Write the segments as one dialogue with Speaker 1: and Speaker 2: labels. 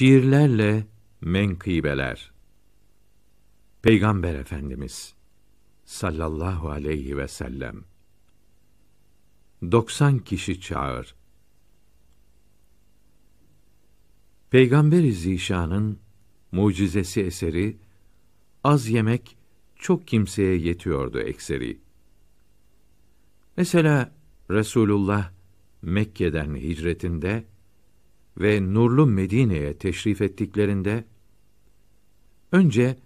Speaker 1: Şiirlerle menkıbeler. Peygamber Efendimiz sallallahu aleyhi ve sellem 90 kişi çağır. Peygamber-i Zişan'ın mucizesi eseri az yemek çok kimseye yetiyordu ekseri. Mesela Resulullah Mekke'den hicretinde ve nurlu Medine'ye teşrif ettiklerinde önce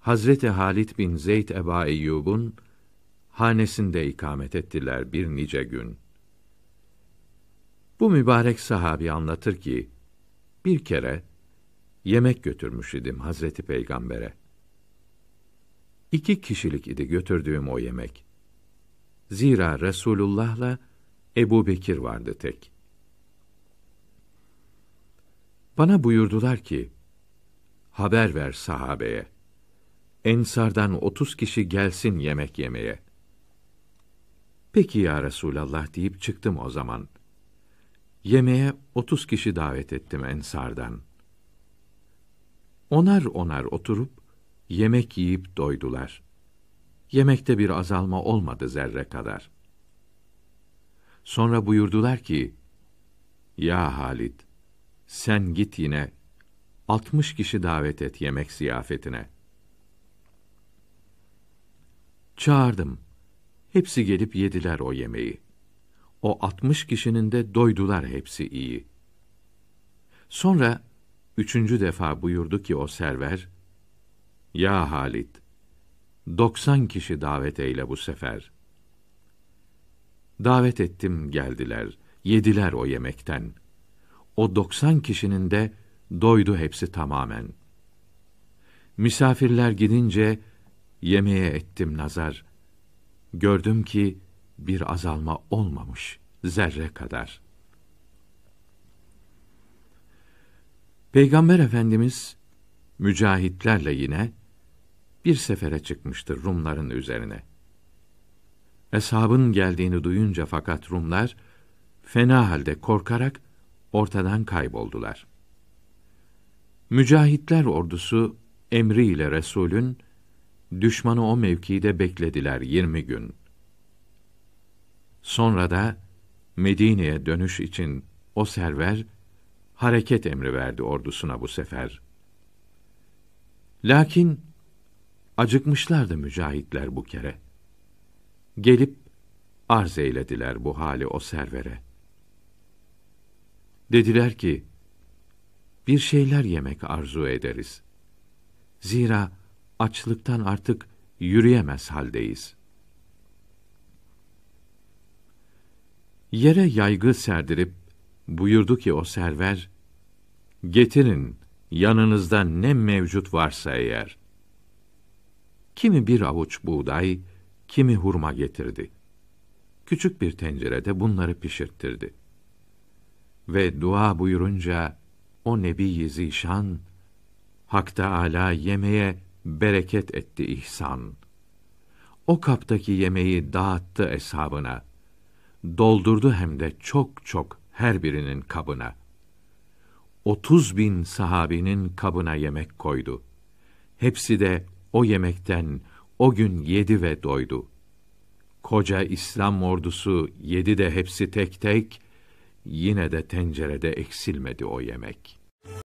Speaker 1: Hazreti Halit bin Zeyd Eba Eyyub'un hanesinde ikamet ettiler bir nice gün. Bu mübarek sahabi anlatır ki bir kere yemek götürmüş idim Hazreti Peygamber'e. İki kişilik idi götürdüğüm o yemek. Zira Resulullah'la Ebu Bekir vardı tek. Bana buyurdular ki, haber ver sahabeye. Ensardan otuz kişi gelsin yemek yemeye. Peki ya Resulallah deyip çıktım o zaman. Yemeğe otuz kişi davet ettim ensardan. Onar onar oturup yemek yiyip doydular. Yemekte bir azalma olmadı zerre kadar. Sonra buyurdular ki, Ya Halit, sen git yine, altmış kişi davet et yemek ziyafetine. Çağırdım. Hepsi gelip yediler o yemeği. O altmış kişinin de doydular hepsi iyi. Sonra üçüncü defa buyurdu ki o server, Ya Halit, doksan kişi davet eyle bu sefer. Davet ettim geldiler, yediler o yemekten.'' O doksan kişinin de doydu hepsi tamamen. Misafirler gidince yemeğe ettim nazar. Gördüm ki bir azalma olmamış zerre kadar. Peygamber Efendimiz mücahitlerle yine bir sefere çıkmıştır Rumların üzerine. Eshabın geldiğini duyunca fakat Rumlar fena halde korkarak ortadan kayboldular. Mücahitler ordusu emriyle Resul'ün düşmanı o mevkide beklediler yirmi gün. Sonra da Medine'ye dönüş için o server hareket emri verdi ordusuna bu sefer. Lakin acıkmışlardı mücahitler bu kere. Gelip arz eylediler bu hali o servere.'' Dediler ki, bir şeyler yemek arzu ederiz. Zira açlıktan artık yürüyemez haldeyiz. Yere yaygı serdirip, buyurdu ki o server, getirin yanınızda ne mevcut varsa eğer. Kimi bir avuç buğday, kimi hurma getirdi. Küçük bir tencerede bunları pişirttirdi ve dua buyurunca o nebi zişan Hak Teâlâ yemeğe bereket etti ihsan. O kaptaki yemeği dağıttı eshabına. Doldurdu hem de çok çok her birinin kabına. Otuz bin sahabinin kabına yemek koydu. Hepsi de o yemekten o gün yedi ve doydu. Koca İslam ordusu yedi de hepsi tek tek, Yine de tencerede eksilmedi o yemek.''